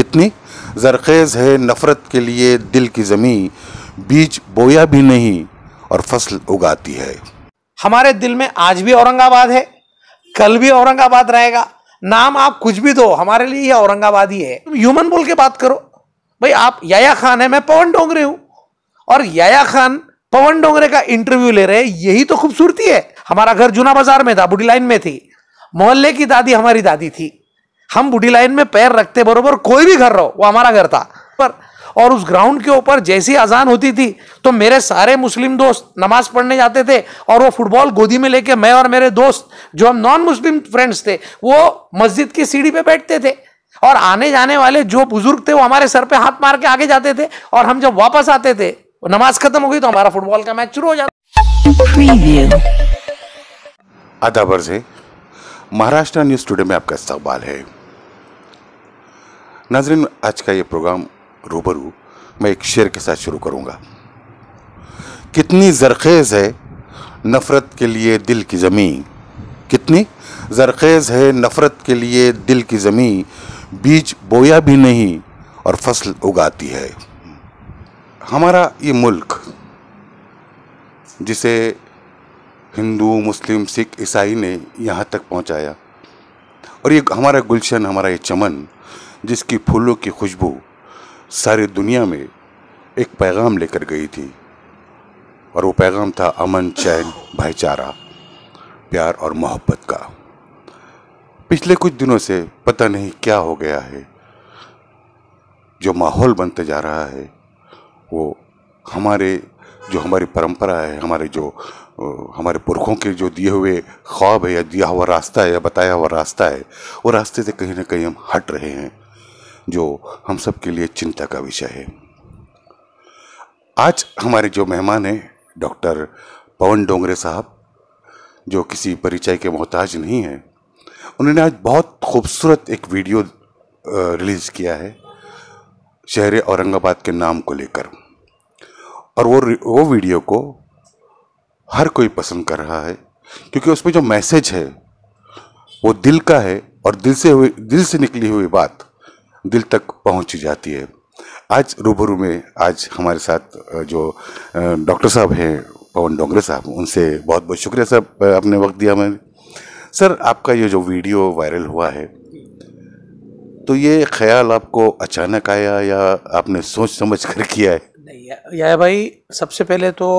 कितनी जरखेज़ है नफ़रत के लिए दिल की ज़मी बीज बोया भी नहीं और फसल उगाती है हमारे दिल में आज भी औरंगाबाद है कल भी औरंगाबाद रहेगा नाम आप कुछ भी दो हमारे लिए ये औरंगाबाद ही है तुम ह्यूमन बोल के बात करो भाई आप याया खान है मैं पवन डोंगरे हूँ और याया खान पवन डोंगरे का इंटरव्यू ले रहे यही तो खूबसूरती है हमारा घर जूना बाजार में था बुढ़ी लाइन में थी मोहल्ले की दादी हमारी दादी थी हम बुढ़ी लाइन में पैर रखते बरोबर कोई भी घर रहो वो हमारा घर था पर और उस ग्राउंड के ऊपर जैसी अजान होती थी तो मेरे सारे मुस्लिम दोस्त नमाज पढ़ने जाते थे और वो फुटबॉल गोदी में लेके मैं और मेरे दोस्त जो हम नॉन मुस्लिम फ्रेंड्स थे वो मस्जिद की सीढ़ी पे बैठते थे और आने जाने वाले जो बुजुर्ग थे वो हमारे सर पे हाथ मार के आगे जाते थे और हम जब वापस आते थे नमाज खत्म हो गई तो हमारा फुटबॉल का मैच शुरू हो जाता अदाबर से महाराष्ट्र न्यूज स्टूडियो में आपका इस्तेबाल है नाजरीन आज का ये प्रोग्राम रूबरू मैं एक शेर के साथ शुरू करूँगा कितनी जरखेज़ है नफ़रत के लिए दिल की ज़मीं कितनी जरखेज़ है नफ़रत के लिए दिल की ज़मीन बीज बोया भी नहीं और फसल उगाती है हमारा ये मुल्क जिसे हिंदू मुस्लिम सिख ईसाई ने यहाँ तक पहुँचाया और ये हमारा गुलशन हमारा ये चमन जिसकी फूलों की खुशबू सारी दुनिया में एक पैगाम लेकर गई थी और वो पैगाम था अमन चैन भाईचारा प्यार और मोहब्बत का पिछले कुछ दिनों से पता नहीं क्या हो गया है जो माहौल बनते जा रहा है वो हमारे जो हमारी परंपरा है हमारे जो हमारे पुरखों के जो दिए हुए ख्वाब है या दिया हुआ रास्ता है या बताया हुआ रास्ता है वो रास्ते से कहीं ना कहीं हम हट रहे हैं जो हम सब के लिए चिंता का विषय है आज हमारे जो मेहमान हैं डॉक्टर पवन डोंगरे साहब जो किसी परिचय के मोहताज नहीं हैं उन्होंने आज बहुत खूबसूरत एक वीडियो रिलीज़ किया है शहर औरंगाबाद के नाम को लेकर और वो वो वीडियो को हर कोई पसंद कर रहा है क्योंकि उसमें जो मैसेज है वो दिल का है और दिल से हुई दिल से निकली हुई बात दिल तक पहुंच जाती है आज रूबरू में आज हमारे साथ जो डॉक्टर साहब हैं पवन डोंगरे साहब उनसे बहुत बहुत शुक्रिया सर आपने वक्त दिया हमें सर आपका ये जो वीडियो वायरल हुआ है तो ये ख्याल आपको अचानक आया या आपने सोच समझ कर किया है नहीं या भाई सबसे पहले तो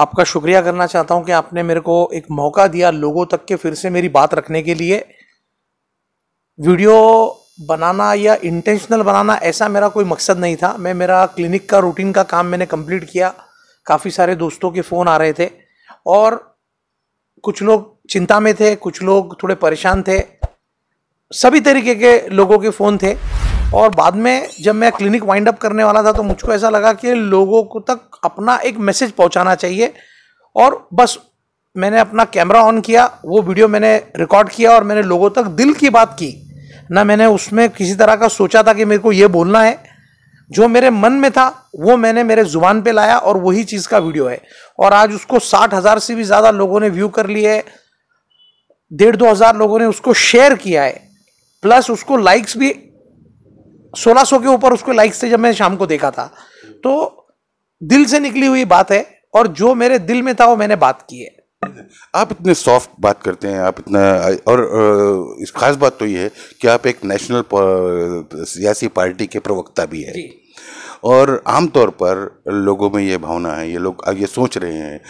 आपका शुक्रिया करना चाहता हूँ कि आपने मेरे को एक मौका दिया लोगों तक के फिर से मेरी बात रखने के लिए वीडियो बनाना या इंटेंशनल बनाना ऐसा मेरा कोई मकसद नहीं था मैं मेरा क्लिनिक का रूटीन का काम मैंने कंप्लीट किया काफ़ी सारे दोस्तों के फ़ोन आ रहे थे और कुछ लोग चिंता में थे कुछ लोग थोड़े परेशान थे सभी तरीके के लोगों के फ़ोन थे और बाद में जब मैं क्लिनिक वाइंड अप करने वाला था तो मुझको ऐसा लगा कि लोगों को तक अपना एक मैसेज पहुंचाना चाहिए और बस मैंने अपना कैमरा ऑन किया वो वीडियो मैंने रिकॉर्ड किया और मैंने लोगों तक दिल की बात की ना मैंने उसमें किसी तरह का सोचा था कि मेरे को ये बोलना है जो मेरे मन में था वो मैंने मेरे ज़ुबान पे लाया और वही चीज़ का वीडियो है और आज उसको साठ हज़ार से भी ज़्यादा लोगों ने व्यू कर लिए है डेढ़ दो हज़ार लोगों ने उसको शेयर किया है प्लस उसको लाइक्स भी सोलह सौ के ऊपर उसको लाइक्स थे जब मैंने शाम को देखा था तो दिल से निकली हुई बात है और जो मेरे दिल में था वो मैंने बात की है आप इतने सॉफ्ट बात करते हैं आप इतना और इस खास बात तो ये है कि आप एक नेशनल सियासी पार्टी के प्रवक्ता भी है और आमतौर पर लोगों में ये भावना है ये लोग ये सोच रहे हैं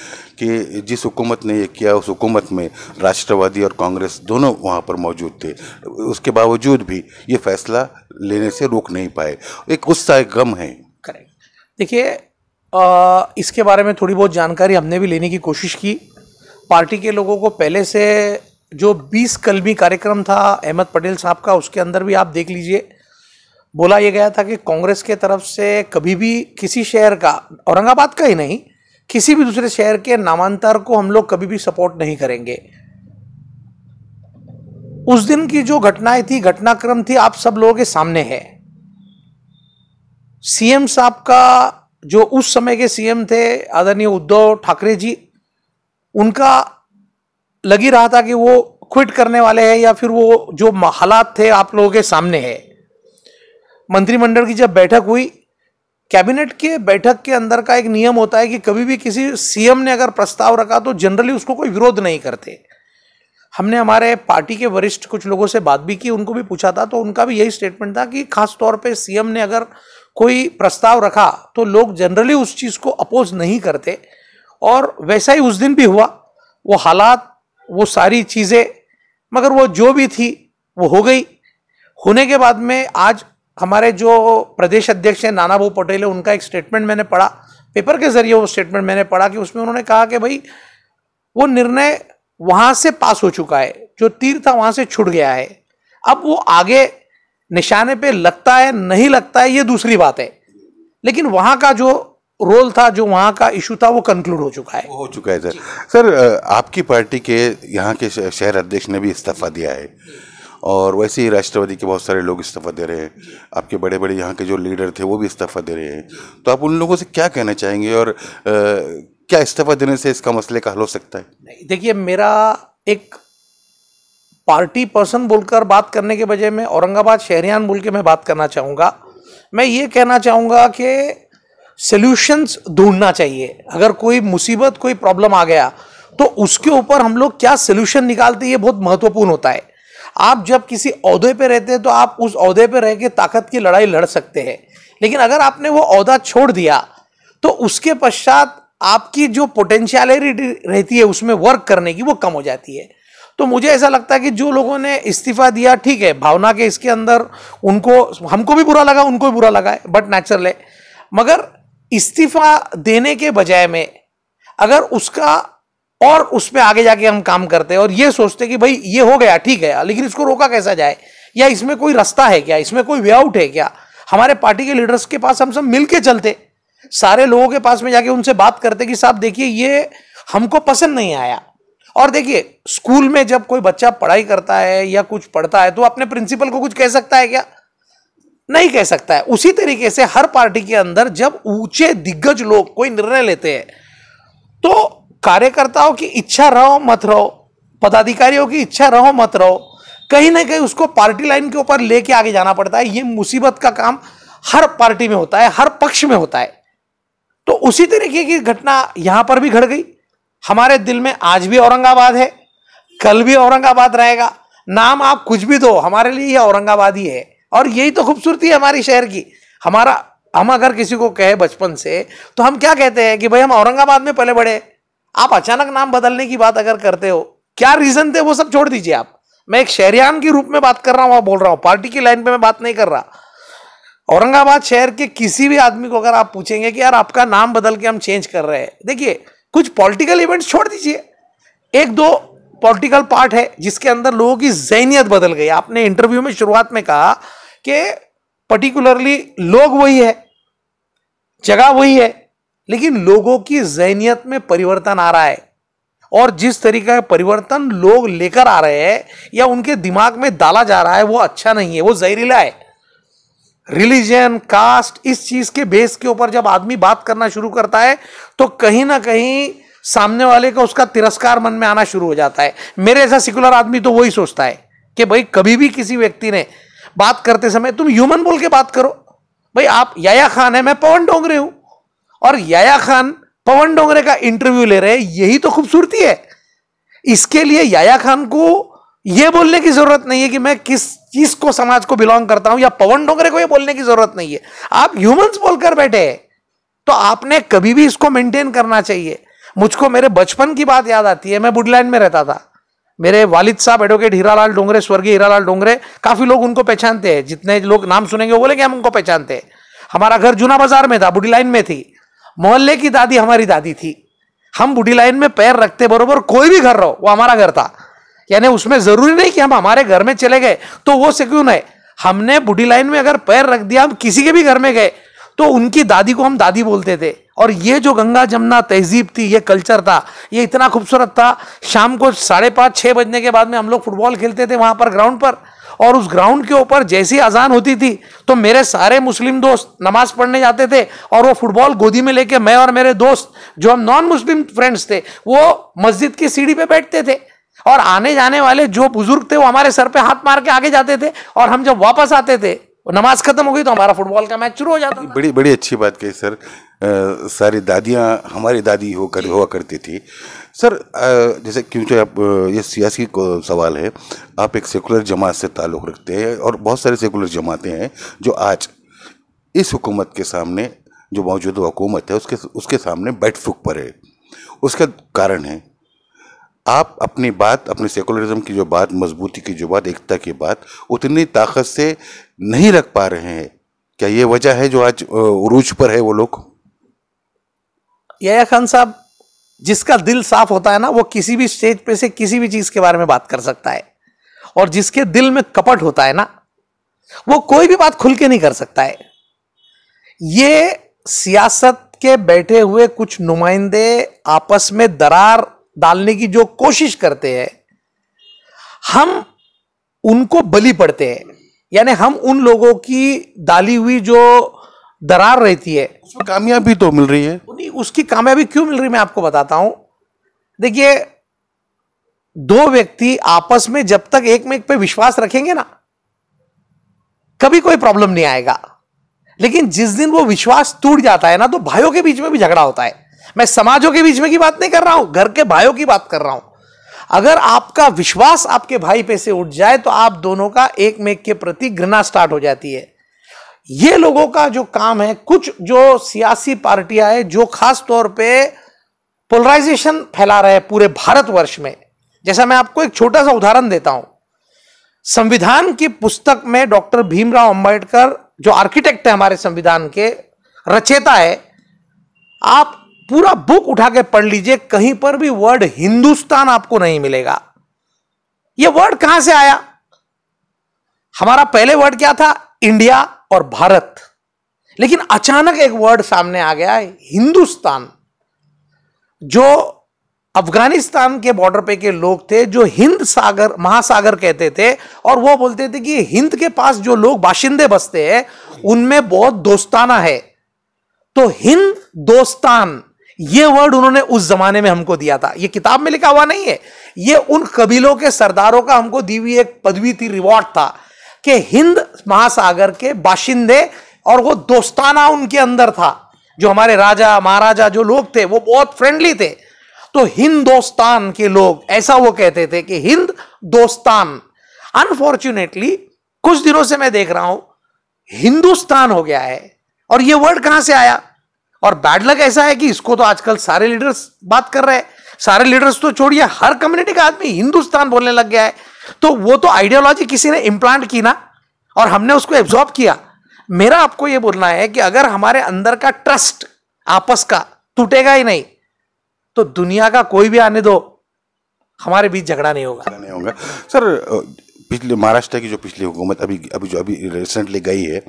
कि जिस हुकूमत ने ये किया उस हुकूमत में राष्ट्रवादी और कांग्रेस दोनों वहाँ पर मौजूद थे उसके बावजूद भी ये फैसला लेने से रोक नहीं पाए एक गुस्सा एक गम है करेक्ट देखिए इसके बारे में थोड़ी बहुत जानकारी हमने भी लेने की कोशिश की पार्टी के लोगों को पहले से जो बीस कलमी कार्यक्रम था अहमद पटेल साहब का उसके अंदर भी आप देख लीजिए बोला यह गया था कि कांग्रेस के तरफ से कभी भी किसी शहर का औरंगाबाद का ही नहीं किसी भी दूसरे शहर के नामांतर को हम लोग कभी भी सपोर्ट नहीं करेंगे उस दिन की जो घटनाएं थी घटनाक्रम थी आप सब लोगों के सामने है सीएम साहब का जो उस समय के सीएम थे आदरणीय उद्धव ठाकरे जी उनका लग ही रहा था कि वो क्विट करने वाले हैं या फिर वो जो हालात थे आप लोगों के सामने है मंत्रिमंडल की जब बैठक हुई कैबिनेट के बैठक के अंदर का एक नियम होता है कि कभी भी किसी सीएम ने अगर प्रस्ताव रखा तो जनरली उसको कोई विरोध नहीं करते हमने हमारे पार्टी के वरिष्ठ कुछ लोगों से बात भी की उनको भी पूछा था तो उनका भी यही स्टेटमेंट था कि खास तौर पे सीएम ने अगर कोई प्रस्ताव रखा तो लोग जनरली उस चीज़ को अपोज नहीं करते और वैसा ही उस दिन भी हुआ वो हालात वो सारी चीज़ें मगर वो जो भी थी वो हो गई होने के बाद में आज हमारे जो प्रदेश अध्यक्ष हैं नाना भाऊ पटेल है उनका एक स्टेटमेंट मैंने पढ़ा पेपर के जरिए वो स्टेटमेंट मैंने पढ़ा कि उसमें उन्होंने कहा कि भाई वो निर्णय वहाँ से पास हो चुका है जो तीर था वहाँ से छुट गया है अब वो आगे निशाने पे लगता है नहीं लगता है ये दूसरी बात है लेकिन वहाँ का जो रोल था जो वहाँ का इशू था वो कंक्लूड हो चुका है हो चुका है सर सर आपकी पार्टी के यहाँ के शहर अध्यक्ष ने भी इस्तीफा दिया है और वैसे ही राष्ट्रवादी के बहुत सारे लोग इस्तीफा दे रहे हैं आपके बड़े बड़े यहाँ के जो लीडर थे वो भी इस्तीफा दे रहे हैं तो आप उन लोगों से क्या कहना चाहेंगे और आ, क्या इस्तीफा देने से इसका मसले का हल हो सकता है देखिए मेरा एक पार्टी पर्सन बोलकर बात करने के बजाय मैं औरंगाबाद शहरियान बोल के मैं बात करना चाहूँगा मैं ये कहना चाहूँगा कि सॉल्यूशंस ढूंढना चाहिए अगर कोई मुसीबत कोई प्रॉब्लम आ गया तो उसके ऊपर हम लोग क्या सोल्यूशन निकालते ये बहुत महत्वपूर्ण होता है आप जब किसी अहदे पे रहते हैं तो आप उस अहदे पे रह के ताकत की लड़ाई लड़ सकते हैं लेकिन अगर आपने वो अहदा छोड़ दिया तो उसके पश्चात आपकी जो पोटेंशियलिटी रहती है उसमें वर्क करने की वो कम हो जाती है तो मुझे ऐसा लगता है कि जो लोगों ने इस्तीफा दिया ठीक है भावना के इसके अंदर उनको हमको भी बुरा लगा उनको भी बुरा लगा है बट नेचुरल है मगर इस्तीफा देने के बजाय में अगर उसका और उस पर आगे जाके हम काम करते हैं और ये सोचते कि भाई ये हो गया ठीक है लेकिन इसको रोका कैसा जाए या इसमें कोई रास्ता है क्या इसमें कोई वे आउट है क्या हमारे पार्टी के लीडर्स के पास हम सब मिल के चलते सारे लोगों के पास में जाके उनसे बात करते कि साहब देखिए ये हमको पसंद नहीं आया और देखिए स्कूल में जब कोई बच्चा पढ़ाई करता है या कुछ पढ़ता है तो अपने प्रिंसिपल को कुछ कह सकता है क्या नहीं कह सकता है उसी तरीके से हर पार्टी के अंदर जब ऊंचे दिग्गज लोग कोई निर्णय लेते हैं तो कार्यकर्ताओं की इच्छा रहो मत रहो पदाधिकारियों की इच्छा रहो मत रहो कहीं ना कहीं उसको पार्टी लाइन के ऊपर लेके आगे जाना पड़ता है ये मुसीबत का काम हर पार्टी में होता है हर पक्ष में होता है तो उसी तरीके की घटना यहां पर भी घट गई हमारे दिल में आज भी औरंगाबाद है कल भी औरंगाबाद रहेगा नाम आप कुछ भी दो हमारे लिए यह औरंगाबाद ही है और यही तो खूबसूरती है हमारी शहर की हमारा हम अगर किसी को कहे बचपन से तो हम क्या कहते हैं कि भाई हम औरंगाबाद में पले बढ़े आप अचानक नाम बदलने की बात अगर करते हो क्या रीजन थे वो सब छोड़ दीजिए आप मैं एक शहरियान के रूप में बात कर रहा हूँ और बोल रहा हूं पार्टी की लाइन पे मैं बात नहीं कर रहा औरंगाबाद शहर के किसी भी आदमी को अगर आप पूछेंगे कि यार आपका नाम बदल के हम चेंज कर रहे हैं देखिए कुछ पॉलिटिकल इवेंट्स छोड़ दीजिए एक दो पॉलिटिकल पार्ट है जिसके अंदर लोगों की जहनीत बदल गई आपने इंटरव्यू में शुरुआत में कहा कि पर्टिकुलरली लोग वही है जगह वही है लेकिन लोगों की जहनीत में परिवर्तन आ रहा है और जिस तरीका का परिवर्तन लोग लेकर आ रहे हैं या उनके दिमाग में डाला जा रहा है वो अच्छा नहीं है वो जहरीला है रिलीजन कास्ट इस चीज के बेस के ऊपर जब आदमी बात करना शुरू करता है तो कहीं ना कहीं सामने वाले का उसका तिरस्कार मन में आना शुरू हो जाता है मेरे ऐसा सिकुलर आदमी तो वही सोचता है कि भाई कभी भी किसी व्यक्ति ने बात करते समय तुम ह्यूमन बोल के बात करो भाई आप याया खान है मैं पवन डोंगरे हूं और याया खान पवन डोंगरे का इंटरव्यू ले रहे हैं यही तो खूबसूरती है इसके लिए याया खान को यह बोलने की जरूरत नहीं है कि मैं किस चीज को समाज को बिलोंग करता हूं या पवन डोंगरे को यह बोलने की जरूरत नहीं है आप ह्यूमंस बोलकर बैठे तो आपने कभी भी इसको मेंटेन करना चाहिए मुझको मेरे बचपन की बात याद आती है मैं बुडलैंड में रहता था मेरे वालिद साहब एडवोकेट हीरालाल डोंगरे स्वर्गीय हीरालाल डोंगरे काफ़ी लोग उनको पहचानते हैं जितने लोग नाम सुनेंगे वो बोलेंगे हम उनको पहचानते हैं हमारा घर जूना बाजार में था बुढ़ी लाइन में थी मोहल्ले की दादी हमारी दादी थी हम बुढ़ी लाइन में पैर रखते बरोबर कोई भी घर रहो वो हमारा घर था यानी उसमें ज़रूरी नहीं कि हम हमारे घर में चले गए तो वो सिक्यून है हमने बुढ़ी लाइन में अगर पैर रख दिया हम किसी के भी घर में गए तो उनकी दादी को हम दादी बोलते थे और ये जो गंगा जमुना तहजीब थी ये कल्चर था ये इतना खूबसूरत था शाम को साढ़े पाँच छः बजने के बाद में हम लोग फुटबॉल खेलते थे वहाँ पर ग्राउंड पर और उस ग्राउंड के ऊपर जैसी अजान होती थी तो मेरे सारे मुस्लिम दोस्त नमाज पढ़ने जाते थे और वो फुटबॉल गोदी में लेके मैं और मेरे दोस्त जो हम नॉन मुस्लिम फ्रेंड्स थे वो मस्जिद की सीढ़ी पे बैठते थे और आने जाने वाले जो बुजुर्ग थे वो हमारे सर पे हाथ मार के आगे जाते थे और हम जब वापस आते थे और नमाज खत्म हो गई तो हमारा फुटबॉल का मैच शुरू हो जाता बड़ी बड़ी अच्छी बात कही सर सारी दादियाँ हमारी दादी होकर हुआ करती थी सर आ, जैसे क्योंकि तो आप ये सियासी सवाल है आप एक सेकुलर जमात से ताल्लुक़ रखते हैं और बहुत सारे सेकुलर जमातें हैं जो आज इस हुकूमत के सामने जो मौजूदा हुकूमत है उसके उसके सामने बैठ फुक पर है उसका कारण है आप अपनी बात अपने सेकुलरिज्म की जो बात मजबूती की जो बात एकता की बात उतनी ताकत से नहीं रख पा रहे हैं क्या ये वजह है जो आज उरूज पर है वो लोग खान साहब जिसका दिल साफ होता है ना वो किसी भी स्टेज पे से किसी भी चीज के बारे में बात कर सकता है और जिसके दिल में कपट होता है ना वो कोई भी बात खुल के नहीं कर सकता है ये सियासत के बैठे हुए कुछ नुमाइंदे आपस में दरार डालने की जो कोशिश करते हैं हम उनको बली पड़ते हैं यानी हम उन लोगों की डाली हुई जो दरार रहती है उसमें कामयाबी तो मिल रही है उसकी कामयाबी क्यों मिल रही मैं आपको बताता हूं देखिए दो व्यक्ति आपस में जब तक एक में एक पे विश्वास रखेंगे ना कभी कोई प्रॉब्लम नहीं आएगा लेकिन जिस दिन वो विश्वास टूट जाता है ना तो भाइयों के बीच में भी झगड़ा होता है मैं समाजों के बीच में की बात नहीं कर रहा हूं घर के भाइयों की बात कर रहा हूं अगर आपका विश्वास आपके भाई पे से उठ जाए तो आप दोनों का एक मेक के प्रति घृणा स्टार्ट हो जाती है ये लोगों का जो काम है कुछ जो सियासी पार्टियां हैं जो खास तौर पे पोलराइजेशन फैला रहे हैं पूरे भारतवर्ष में जैसा मैं आपको एक छोटा सा उदाहरण देता हूं संविधान की पुस्तक में डॉक्टर भीमराव अंबेडकर जो आर्किटेक्ट है हमारे संविधान के रचेता है आप पूरा बुक उठा के पढ़ लीजिए कहीं पर भी वर्ड हिंदुस्तान आपको नहीं मिलेगा यह वर्ड कहां से आया हमारा पहले वर्ड क्या था इंडिया और भारत लेकिन अचानक एक वर्ड सामने आ गया है हिंदुस्तान जो अफगानिस्तान के बॉर्डर पे के लोग थे जो हिंद सागर महासागर कहते थे और वो बोलते थे कि हिंद के पास जो लोग बाशिंदे बसते हैं उनमें बहुत दोस्ताना है तो हिंद दोस्तान ये वर्ड उन्होंने उस जमाने में हमको दिया था ये किताब में लिखा हुआ नहीं है ये उन कबीलों के सरदारों का हमको दी हुई एक पदवी थी रिवॉर्ड था कि हिंद महासागर के बाशिंदे और वो दोस्ताना उनके अंदर था जो हमारे राजा महाराजा जो लोग थे वो बहुत फ्रेंडली थे तो हिंदोस्तान के लोग ऐसा वो कहते थे कि हिंद दोस्तान अनफॉर्चुनेटली कुछ दिनों से मैं देख रहा हूं हिंदुस्तान हो गया है और ये वर्ड कहां से आया और बैड लक ऐसा है कि इसको तो आजकल सारे लीडर्स बात कर रहे हैं सारे लीडर्स तो छोड़िए हर कम्युनिटी का आदमी हिंदुस्तान बोलने लग गया है तो वो तो आइडियोलॉजी किसी ने इम्प्लांट की ना और हमने उसको एब्जॉर्ब किया मेरा आपको ये बोलना है कि अगर हमारे अंदर का ट्रस्ट आपस का टूटेगा ही नहीं तो दुनिया का कोई भी आने दो हमारे बीच झगड़ा नहीं होगा नहीं होगा सर पिछले महाराष्ट्र की जो पिछली हुकूमत अभी अभी जो अभी रिसेंटली गई है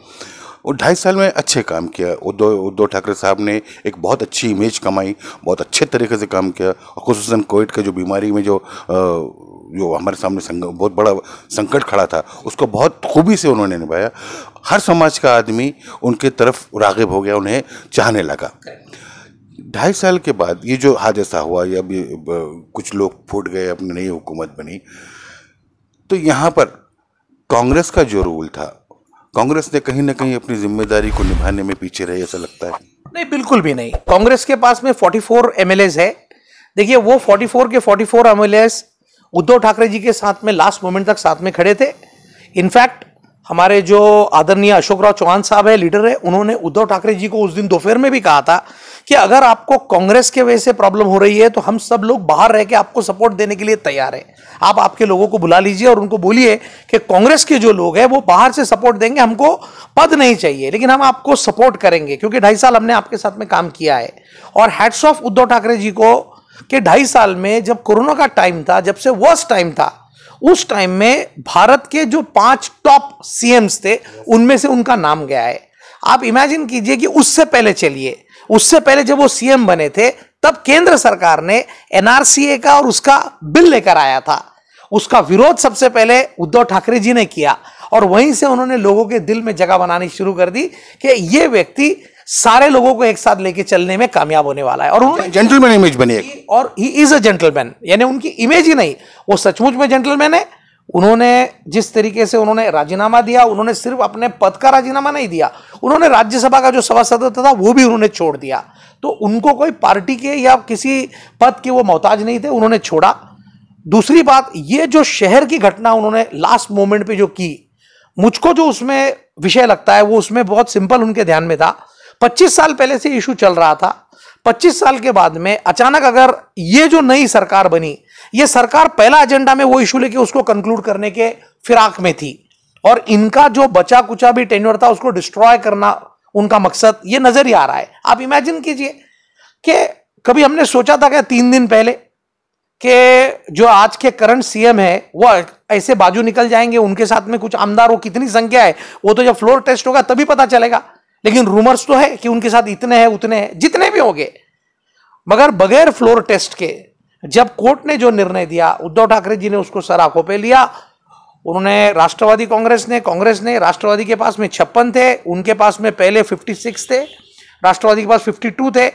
और ढाई साल में अच्छे काम किया उद्धव उद्धव ठाकरे साहब ने एक बहुत अच्छी इमेज कमाई बहुत अच्छे तरीके से काम किया और खूस कोविड के जो बीमारी में जो जो हमारे सामने बहुत बड़ा संकट खड़ा था उसको बहुत खूबी से उन्होंने निभाया हर समाज का आदमी उनके तरफ रागिब हो गया उन्हें चाहने लगा ढाई साल के बाद ये जो हादसा हुआ या अभी कुछ लोग फूट गए अपनी नई हुकूमत बनी तो यहाँ पर कांग्रेस का जो रूल था कांग्रेस ने कहीं ना कहीं अपनी जिम्मेदारी को निभाने में पीछे रहे ऐसा लगता है नहीं बिल्कुल भी नहीं कांग्रेस के पास में 44 एल है देखिए वो 44 के 44 एमएलएज उद्धव ठाकरे जी के साथ में लास्ट मोमेंट तक साथ में खड़े थे इनफैक्ट हमारे जो आदरणीय अशोक राव चौहान साहब है लीडर है उन्होंने उद्धव ठाकरे जी को उस दिन दोपहर में भी कहा था कि अगर आपको कांग्रेस के वजह से प्रॉब्लम हो रही है तो हम सब लोग बाहर रह के आपको सपोर्ट देने के लिए तैयार हैं आप आपके लोगों को बुला लीजिए और उनको बोलिए कि कांग्रेस के जो लोग हैं वो बाहर से सपोर्ट देंगे हमको पद नहीं चाहिए लेकिन हम आपको सपोर्ट करेंगे क्योंकि ढाई साल हमने आपके साथ में काम किया है और हेड्स ऑफ उद्धव ठाकरे जी को कि ढाई साल में जब कोरोना का टाइम था जब से वर्स्ट टाइम था उस टाइम में भारत के जो पांच टॉप सीएम्स थे उनमें से उनका नाम गया है आप इमेजिन कीजिए कि उससे पहले चलिए उससे पहले जब वो सीएम बने थे तब केंद्र सरकार ने एनआरसीए का और उसका बिल लेकर आया था उसका विरोध सबसे पहले उद्धव ठाकरे जी ने किया और वहीं से उन्होंने लोगों के दिल में जगह बनानी शुरू कर दी कि ये व्यक्ति सारे लोगों को एक साथ लेके चलने में कामयाब होने वाला है और उन्होंने जेंटलमैन इमेज बनी और ही इज अ जेंटलमैन यानी उनकी इमेज ही नहीं वो सचमुच में जेंटलमैन है उन्होंने जिस तरीके से उन्होंने राजीनामा दिया उन्होंने सिर्फ अपने पद का राजीनामा नहीं दिया उन्होंने राज्यसभा का जो सभा सदस्य था वो भी उन्होंने छोड़ दिया तो उनको कोई पार्टी के या किसी पद के वो मोहताज नहीं थे उन्होंने छोड़ा दूसरी बात ये जो शहर की घटना उन्होंने लास्ट मोमेंट पे जो की मुझको जो उसमें विषय लगता है वो उसमें बहुत सिंपल उनके ध्यान में था पच्चीस साल पहले से इशू चल रहा था 25 साल के बाद में अचानक अगर ये जो नई सरकार बनी ये सरकार पहला एजेंडा में वो इशू लेके उसको कंक्लूड करने के फिराक में थी और इनका जो बचा कुचा भी टेन्योर था उसको डिस्ट्रॉय करना उनका मकसद ये नजर ही आ रहा है आप इमेजिन कीजिए कि कभी हमने सोचा था क्या तीन दिन पहले कि जो आज के करंट सीएम है वो ऐसे बाजू निकल जाएंगे उनके साथ में कुछ आमदार हो कितनी संख्या है वो तो जब फ्लोर टेस्ट होगा तभी पता चलेगा लेकिन रूमर्स तो है कि उनके साथ इतने हैं उतने हैं जितने भी होंगे मगर बगैर फ्लोर टेस्ट के जब कोर्ट ने जो निर्णय दिया उद्धव ठाकरे जी ने उसको सराखों पर लिया उन्होंने राष्ट्रवादी कांग्रेस ने कांग्रेस ने राष्ट्रवादी के पास में छप्पन थे उनके पास में पहले 56 थे राष्ट्रवादी के पास 52 थे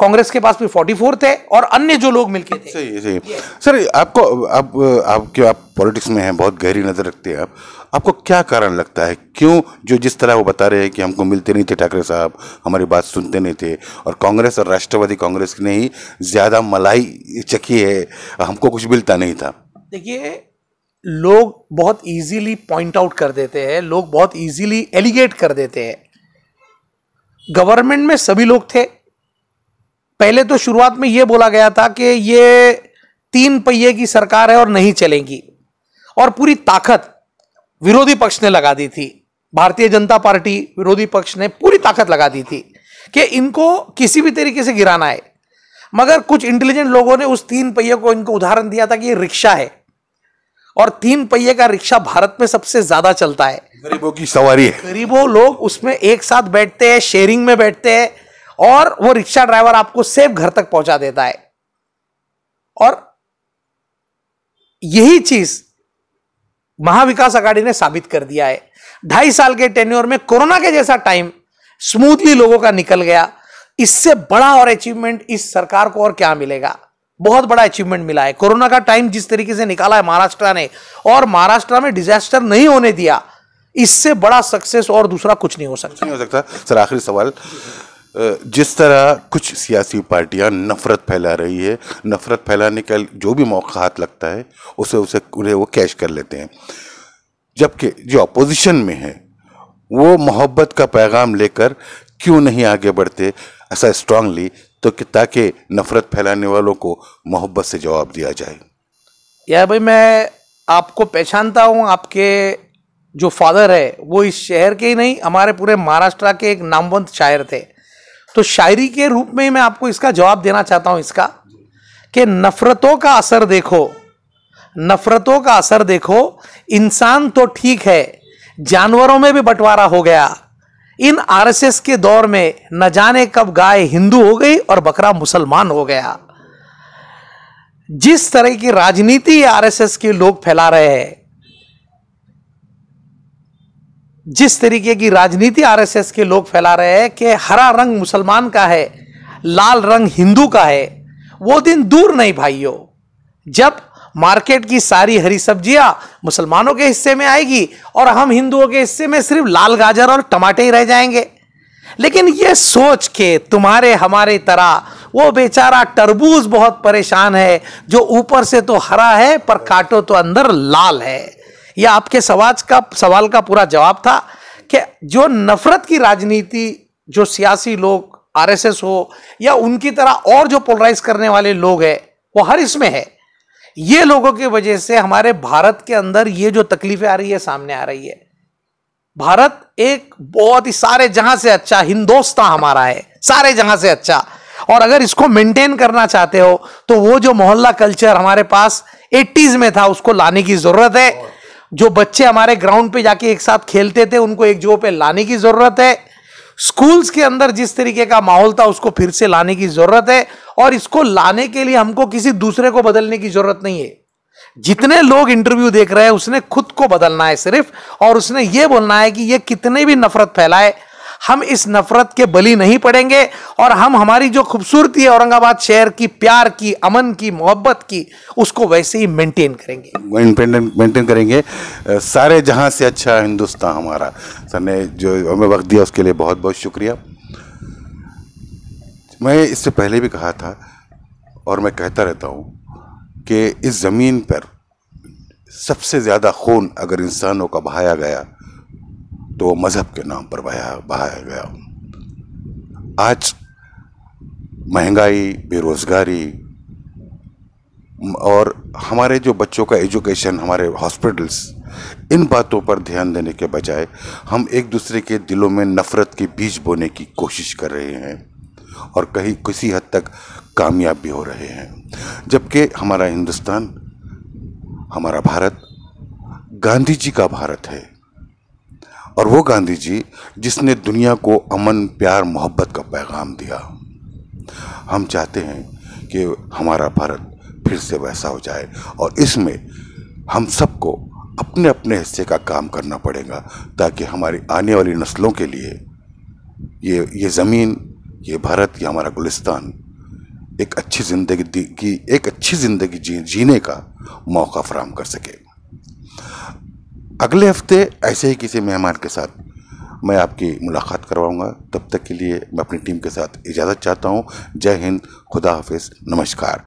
कांग्रेस के पास भी फोर्टी फोर थे और अन्य जो लोग मिलके थे सही सही सर आपको आप आप आप, आप पॉलिटिक्स में हैं बहुत गहरी नज़र रखते हैं आप आपको क्या कारण लगता है क्यों जो जिस तरह वो बता रहे हैं कि हमको मिलते नहीं थे ठाकरे साहब हमारी बात सुनते नहीं थे और कांग्रेस और राष्ट्रवादी कांग्रेस ने ही ज़्यादा मलाई चखी है हमको कुछ मिलता नहीं था देखिए लोग बहुत इजीली पॉइंट आउट कर देते हैं लोग बहुत इजीली एलिगेट कर देते हैं गवर्नमेंट में सभी लोग थे पहले तो शुरुआत में यह बोला गया था कि ये तीन पहिए की सरकार है और नहीं चलेगी और पूरी ताकत विरोधी पक्ष ने लगा दी थी भारतीय जनता पार्टी विरोधी पक्ष ने पूरी ताकत लगा दी थी कि इनको किसी भी तरीके से गिराना है मगर कुछ इंटेलिजेंट लोगों ने उस तीन पहिए को इनको उदाहरण दिया था कि ये रिक्शा है और तीन पहिए का रिक्शा भारत में सबसे ज्यादा चलता है गरीबों की सवारी है गरीबों लोग उसमें एक साथ बैठते हैं शेयरिंग में बैठते हैं और वो रिक्शा ड्राइवर आपको सेफ घर तक पहुंचा देता है और यही चीज महाविकास अघाड़ी ने साबित कर दिया है ढाई साल के टेन्योर में कोरोना के जैसा टाइम स्मूथली लोगों का निकल गया इससे बड़ा और अचीवमेंट इस सरकार को और क्या मिलेगा बहुत बड़ा अचीवमेंट मिला है कोरोना का टाइम जिस तरीके से निकाला है महाराष्ट्र ने और महाराष्ट्र में डिजास्टर नहीं होने दिया इससे बड़ा सक्सेस और दूसरा कुछ नहीं हो सकता नहीं हो सकता सर आखिरी सवाल जिस तरह कुछ सियासी पार्टियां नफ़रत फैला रही है नफ़रत फैलाने का जो भी मौका हाथ लगता है उसे उसे उन्हें वो कैश कर लेते हैं जबकि जो अपोजिशन में है वो मोहब्बत का पैगाम लेकर क्यों नहीं आगे बढ़ते ऐसा स्ट्रांगली तो कि ताकि नफ़रत फैलाने वालों को मोहब्बत से जवाब दिया जाए यार भाई मैं आपको पहचानता हूँ आपके जो फादर है वो इस शहर के ही नहीं हमारे पूरे महाराष्ट्र के एक नामवंत शायर थे तो शायरी के रूप में ही मैं आपको इसका जवाब देना चाहता हूं इसका कि नफरतों का असर देखो नफरतों का असर देखो इंसान तो ठीक है जानवरों में भी बंटवारा हो गया इन आरएसएस के दौर में न जाने कब गाय हिंदू हो गई और बकरा मुसलमान हो गया जिस तरह की राजनीति आरएसएस के लोग फैला रहे हैं जिस तरीके की राजनीति आरएसएस के लोग फैला रहे हैं कि हरा रंग मुसलमान का है लाल रंग हिंदू का है वो दिन दूर नहीं भाइयों जब मार्केट की सारी हरी सब्जियां मुसलमानों के हिस्से में आएगी और हम हिंदुओं के हिस्से में सिर्फ लाल गाजर और टमाटे ही रह जाएंगे लेकिन ये सोच के तुम्हारे हमारे तरह वो बेचारा तरबूज बहुत परेशान है जो ऊपर से तो हरा है पर काटो तो अंदर लाल है यह आपके सवाल का सवाल का पूरा जवाब था कि जो नफरत की राजनीति जो सियासी लोग आरएसएस हो या उनकी तरह और जो पोलराइज करने वाले लोग हैं वो हर इसमें है ये लोगों की वजह से हमारे भारत के अंदर ये जो तकलीफें आ रही है सामने आ रही है भारत एक बहुत ही सारे जहां से अच्छा हिंदोस्ता हमारा है सारे जहां से अच्छा और अगर इसको मेंटेन करना चाहते हो तो वो जो मोहल्ला कल्चर हमारे पास एट्टीज में था उसको लाने की जरूरत है जो बच्चे हमारे ग्राउंड पे जाके एक साथ खेलते थे उनको एक जगह पे लाने की ज़रूरत है स्कूल्स के अंदर जिस तरीके का माहौल था उसको फिर से लाने की ज़रूरत है और इसको लाने के लिए हमको किसी दूसरे को बदलने की ज़रूरत नहीं है जितने लोग इंटरव्यू देख रहे हैं उसने खुद को बदलना है सिर्फ और उसने ये बोलना है कि ये कितने भी नफरत फैलाए हम इस नफरत के बली नहीं पड़ेंगे और हम हमारी जो खूबसूरती है औरंगाबाद शहर की प्यार की अमन की मोहब्बत की उसको वैसे ही मेंटेन करेंगे मेंटेन करेंगे सारे जहां से अच्छा हिंदुस्तान हमारा सर ने जो हमें वक्त दिया उसके लिए बहुत बहुत शुक्रिया मैं इससे पहले भी कहा था और मैं कहता रहता हूँ कि इस ज़मीन पर सबसे ज़्यादा खून अगर इंसानों का बहाया गया तो वो मज़हब के नाम पर बहाया बहाया गया आज महंगाई बेरोज़गारी और हमारे जो बच्चों का एजुकेशन हमारे हॉस्पिटल्स इन बातों पर ध्यान देने के बजाय हम एक दूसरे के दिलों में नफ़रत के बीज बोने की कोशिश कर रहे हैं और कहीं किसी हद तक कामयाब भी हो रहे हैं जबकि हमारा हिंदुस्तान हमारा भारत गांधी जी का भारत है और वो गांधी जी जिसने दुनिया को अमन प्यार मोहब्बत का पैगाम दिया हम चाहते हैं कि हमारा भारत फिर से वैसा हो जाए और इसमें हम सबको अपने अपने हिस्से का काम करना पड़ेगा ताकि हमारी आने वाली नस्लों के लिए ये ये ज़मीन ये भारत ये हमारा गुलिस्तान एक अच्छी ज़िंदगी की एक अच्छी ज़िंदगी जी, जीने का मौका फराम कर सके अगले हफ्ते ऐसे ही किसी मेहमान के साथ मैं आपकी मुलाकात करवाऊंगा तब तक के लिए मैं अपनी टीम के साथ इजाज़त चाहता हूँ जय हिंद खुदा हाफिज़ नमस्कार